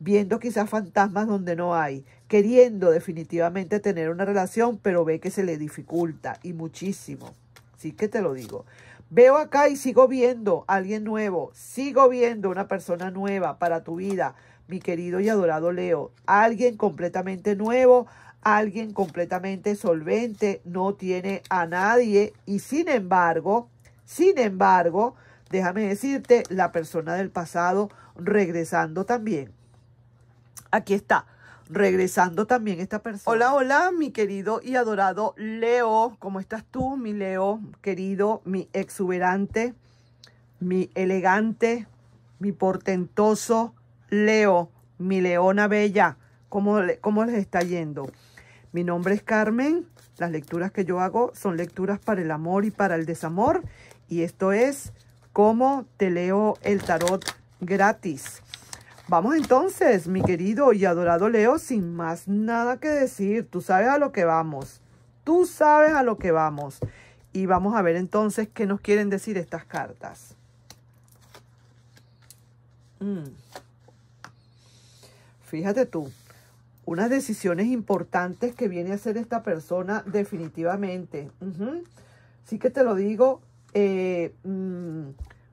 viendo quizás fantasmas donde no hay, queriendo definitivamente tener una relación, pero ve que se le dificulta y muchísimo. Sí que te lo digo. Veo acá y sigo viendo a alguien nuevo, sigo viendo una persona nueva para tu vida, mi querido y adorado Leo, alguien completamente nuevo, alguien completamente solvente, no tiene a nadie y sin embargo, sin embargo, déjame decirte, la persona del pasado regresando también. Aquí está. Regresando también esta persona. Hola, hola, mi querido y adorado Leo. ¿Cómo estás tú, mi Leo querido, mi exuberante, mi elegante, mi portentoso Leo, mi leona bella? ¿Cómo, cómo les está yendo? Mi nombre es Carmen. Las lecturas que yo hago son lecturas para el amor y para el desamor. Y esto es cómo te leo el tarot gratis. Vamos entonces, mi querido y adorado Leo, sin más nada que decir. Tú sabes a lo que vamos. Tú sabes a lo que vamos. Y vamos a ver entonces qué nos quieren decir estas cartas. Mm. Fíjate tú, unas decisiones importantes que viene a hacer esta persona definitivamente. Sí que te lo digo, eh, mm,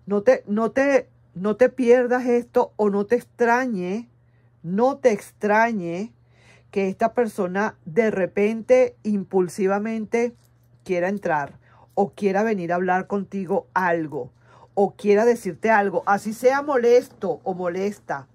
no te, no te no te pierdas esto o no te extrañe, no te extrañe que esta persona de repente, impulsivamente, quiera entrar o quiera venir a hablar contigo algo o quiera decirte algo, así sea molesto o molesta,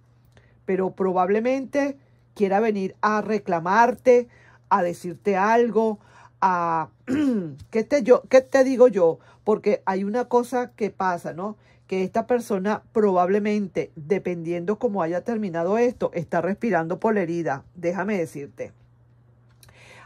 pero probablemente quiera venir a reclamarte, a decirte algo, a ¿qué te yo qué te digo yo? Porque hay una cosa que pasa, ¿no? que esta persona probablemente, dependiendo cómo haya terminado esto, está respirando por la herida, déjame decirte.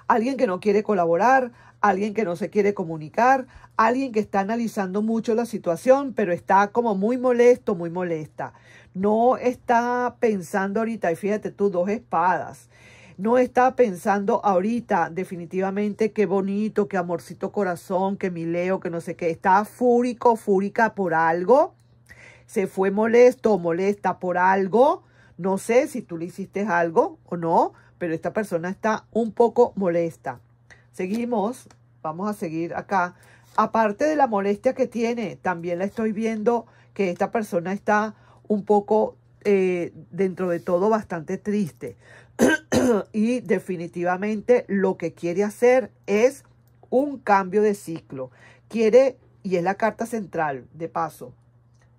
Alguien que no quiere colaborar, alguien que no se quiere comunicar, alguien que está analizando mucho la situación, pero está como muy molesto, muy molesta. No está pensando ahorita, y fíjate tú, dos espadas no está pensando ahorita definitivamente qué bonito, qué amorcito corazón, qué mileo, que no sé qué. Está fúrico, fúrica por algo se fue molesto o molesta por algo. No sé si tú le hiciste algo o no, pero esta persona está un poco molesta. Seguimos, vamos a seguir acá. Aparte de la molestia que tiene, también la estoy viendo que esta persona está un poco eh, dentro de todo bastante triste. y definitivamente lo que quiere hacer es un cambio de ciclo. Quiere, y es la carta central, de paso,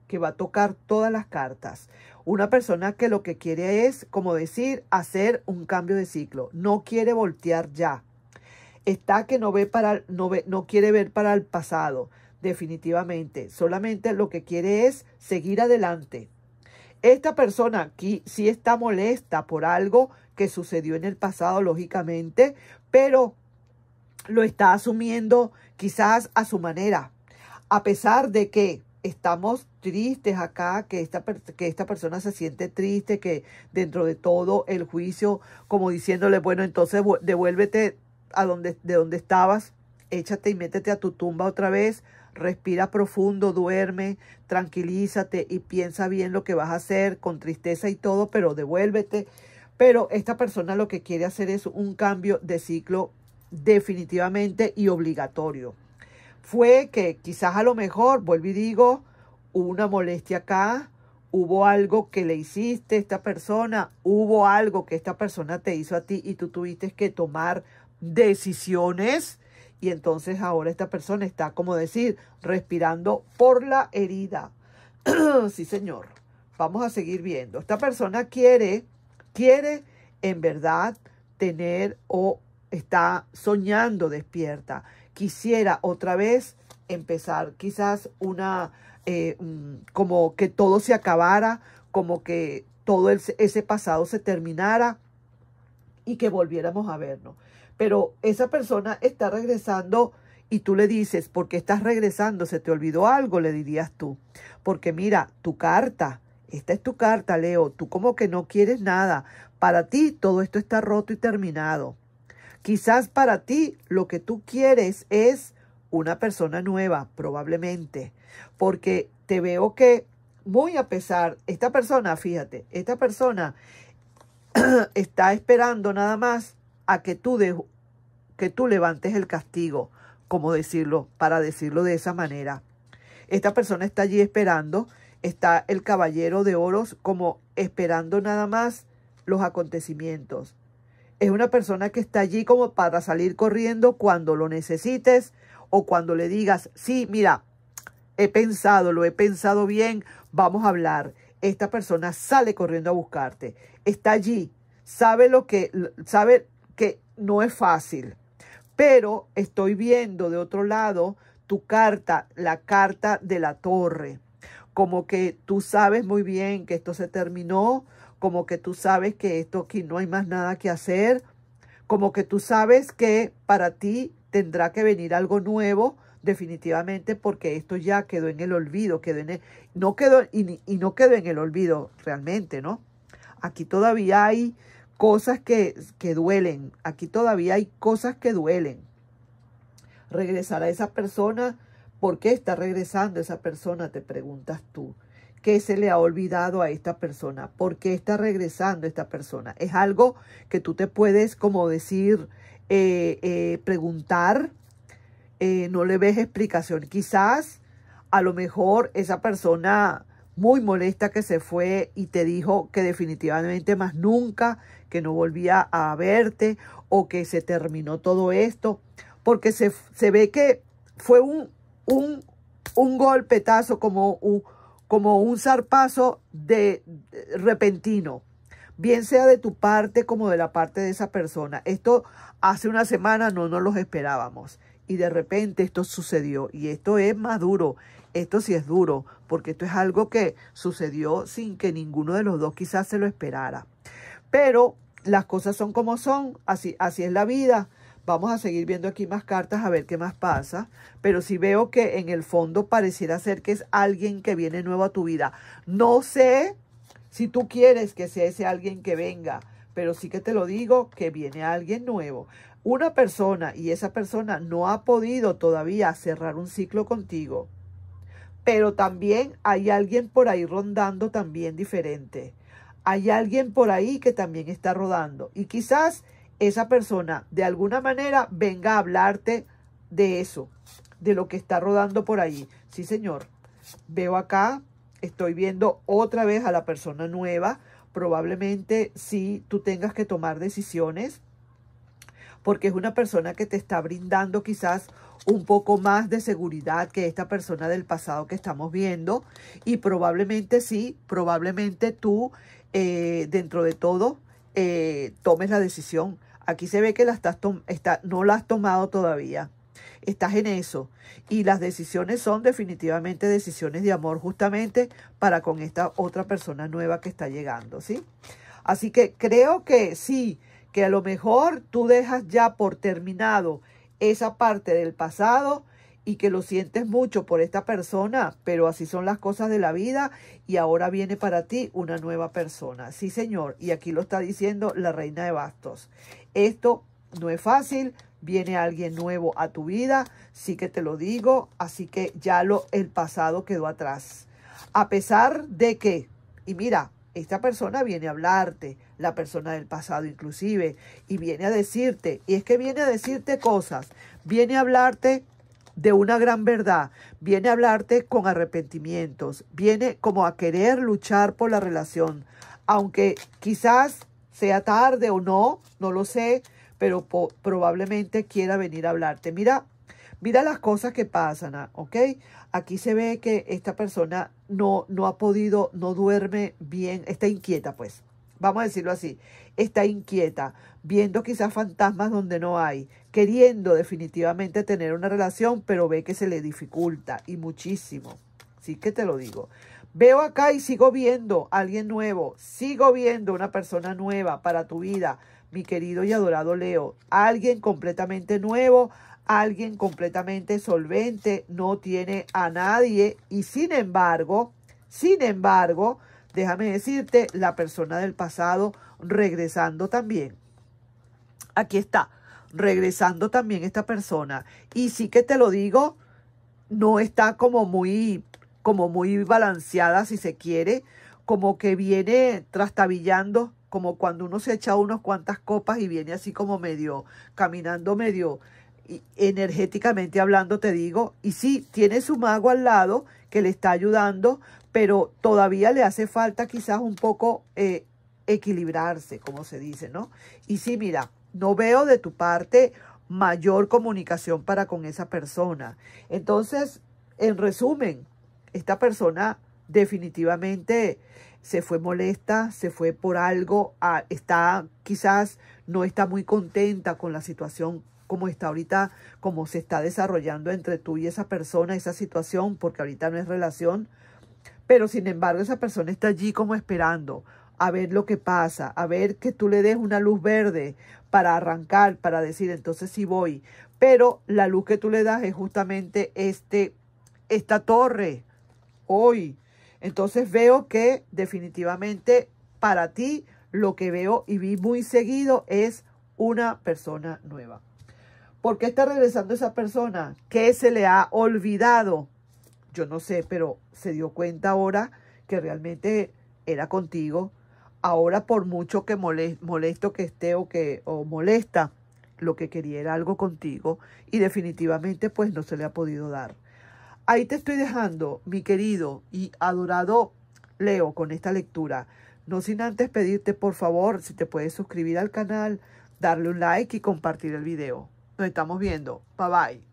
que va a tocar todas las cartas. Una persona que lo que quiere es, como decir, hacer un cambio de ciclo. No quiere voltear ya. Está que no, ve para, no, ve, no quiere ver para el pasado, definitivamente. Solamente lo que quiere es seguir adelante. Esta persona aquí sí está molesta por algo que sucedió en el pasado, lógicamente, pero lo está asumiendo quizás a su manera. A pesar de que estamos tristes acá, que esta, que esta persona se siente triste, que dentro de todo el juicio, como diciéndole, bueno, entonces devuélvete a donde, de donde estabas, échate y métete a tu tumba otra vez, respira profundo, duerme, tranquilízate y piensa bien lo que vas a hacer con tristeza y todo, pero devuélvete. Pero esta persona lo que quiere hacer es un cambio de ciclo definitivamente y obligatorio fue que quizás a lo mejor, vuelvo y digo, hubo una molestia acá, hubo algo que le hiciste a esta persona, hubo algo que esta persona te hizo a ti y tú tuviste que tomar decisiones y entonces ahora esta persona está, como decir, respirando por la herida. sí, señor. Vamos a seguir viendo. Esta persona quiere, quiere en verdad tener o está soñando despierta quisiera otra vez empezar quizás una, eh, mm, como que todo se acabara, como que todo ese pasado se terminara y que volviéramos a vernos. Pero esa persona está regresando y tú le dices, ¿por qué estás regresando? ¿Se te olvidó algo? Le dirías tú. Porque mira, tu carta, esta es tu carta, Leo, tú como que no quieres nada. Para ti todo esto está roto y terminado. Quizás para ti lo que tú quieres es una persona nueva, probablemente, porque te veo que muy a pesar, esta persona, fíjate, esta persona está esperando nada más a que tú, de, que tú levantes el castigo, como decirlo, para decirlo de esa manera. Esta persona está allí esperando, está el caballero de oros como esperando nada más los acontecimientos es una persona que está allí como para salir corriendo cuando lo necesites o cuando le digas, sí, mira, he pensado, lo he pensado bien, vamos a hablar. Esta persona sale corriendo a buscarte. Está allí, sabe lo que, sabe que no es fácil. Pero estoy viendo de otro lado tu carta, la carta de la torre. Como que tú sabes muy bien que esto se terminó, como que tú sabes que esto aquí no hay más nada que hacer, como que tú sabes que para ti tendrá que venir algo nuevo definitivamente porque esto ya quedó en el olvido, quedó no quedó y, y no quedó en el olvido realmente, ¿no? Aquí todavía hay cosas que, que duelen, aquí todavía hay cosas que duelen. Regresar a esa persona, ¿por qué está regresando esa persona? Te preguntas tú que se le ha olvidado a esta persona, por qué está regresando esta persona. Es algo que tú te puedes, como decir, eh, eh, preguntar, eh, no le ves explicación. Quizás, a lo mejor, esa persona muy molesta que se fue y te dijo que definitivamente más nunca, que no volvía a verte o que se terminó todo esto, porque se, ve que fue un, un, un golpetazo como un como un zarpazo de, repentino, bien sea de tu parte como de la parte de esa persona. Esto hace una semana no nos los esperábamos y de repente esto sucedió y esto es más duro. Esto sí es duro, porque esto es algo que sucedió sin que ninguno de los dos quizás se lo esperara. Pero las cosas son como son, así, así es la vida. Vamos a seguir viendo aquí más cartas a ver qué más pasa. Pero sí veo que en el fondo pareciera ser que es alguien que viene nuevo a tu vida. No sé si tú quieres que sea ese alguien que venga, pero sí que te lo digo que viene alguien nuevo. Una persona y esa persona no ha podido todavía cerrar un ciclo contigo. Pero también hay alguien por ahí rondando también diferente. Hay alguien por ahí que también está rodando. Y quizás esa persona de alguna manera venga a hablarte de eso, de lo que está rodando por ahí. Sí, señor. Veo acá, estoy viendo otra vez a la persona nueva. Probablemente sí tú tengas que tomar decisiones porque es una persona que te está brindando quizás un poco más de seguridad que esta persona del pasado que estamos viendo y probablemente sí, probablemente tú eh, dentro de todo eh, tomes la decisión. Aquí se ve que estás no la has tomado todavía. Estás en eso. Y las decisiones son definitivamente decisiones de amor justamente para con esta otra persona nueva que está llegando, ¿sí? Así que creo que sí, que a lo mejor tú dejas ya por terminado esa parte del pasado y que lo sientes mucho por esta persona, pero así son las cosas de la vida y ahora viene para ti una nueva persona. Sí, señor, y aquí lo está diciendo la reina de bastos. Esto no es fácil, viene alguien nuevo a tu vida, sí que te lo digo, así que ya lo el pasado quedó atrás. A pesar de que, y mira, esta persona viene a hablarte, la persona del pasado inclusive, y viene a decirte, y es que viene a decirte cosas, viene a hablarte de una gran verdad, viene a hablarte con arrepentimientos, viene como a querer luchar por la relación, aunque quizás sea tarde o no, no lo sé, pero probablemente quiera venir a hablarte. Mira, mira las cosas que pasan, ¿ah? ¿ok? Aquí se ve que esta persona no, no ha podido, no duerme bien, está inquieta pues, vamos a decirlo así, está inquieta, viendo quizás fantasmas donde no hay, queriendo definitivamente tener una relación, pero ve que se le dificulta y muchísimo. Sí que te lo digo. Veo acá y sigo viendo a alguien nuevo, sigo viendo una persona nueva para tu vida, mi querido y adorado Leo. Alguien completamente nuevo, alguien completamente solvente, no tiene a nadie y sin embargo, sin embargo, déjame decirte, la persona del pasado regresando también. Aquí está, regresando también esta persona. Y sí que te lo digo, no está como muy, como muy balanceada, si se quiere, como que viene trastabillando, como cuando uno se echa unas cuantas copas y viene así como medio, caminando medio energéticamente hablando, te digo. Y sí, tiene su mago al lado que le está ayudando, pero todavía le hace falta quizás un poco eh, equilibrarse, como se dice, ¿no? Y sí, mira, no veo de tu parte mayor comunicación para con esa persona. Entonces, en resumen, esta persona definitivamente se fue molesta, se fue por algo, está quizás no está muy contenta con la situación como está ahorita, como se está desarrollando entre tú y esa persona, esa situación, porque ahorita no es relación, pero sin embargo esa persona está allí como esperando, a ver lo que pasa, a ver que tú le des una luz verde para arrancar, para decir, entonces sí voy. Pero la luz que tú le das es justamente este, esta torre hoy. Entonces veo que definitivamente para ti lo que veo y vi muy seguido es una persona nueva. ¿Por qué está regresando esa persona? ¿Qué se le ha olvidado? Yo no sé, pero se dio cuenta ahora que realmente era contigo ahora por mucho que molesto que esté o que o molesta, lo que quería era algo contigo y definitivamente pues no se le ha podido dar. Ahí te estoy dejando, mi querido y adorado Leo, con esta lectura. No sin antes pedirte por favor si te puedes suscribir al canal, darle un like y compartir el video. Nos estamos viendo. Bye bye.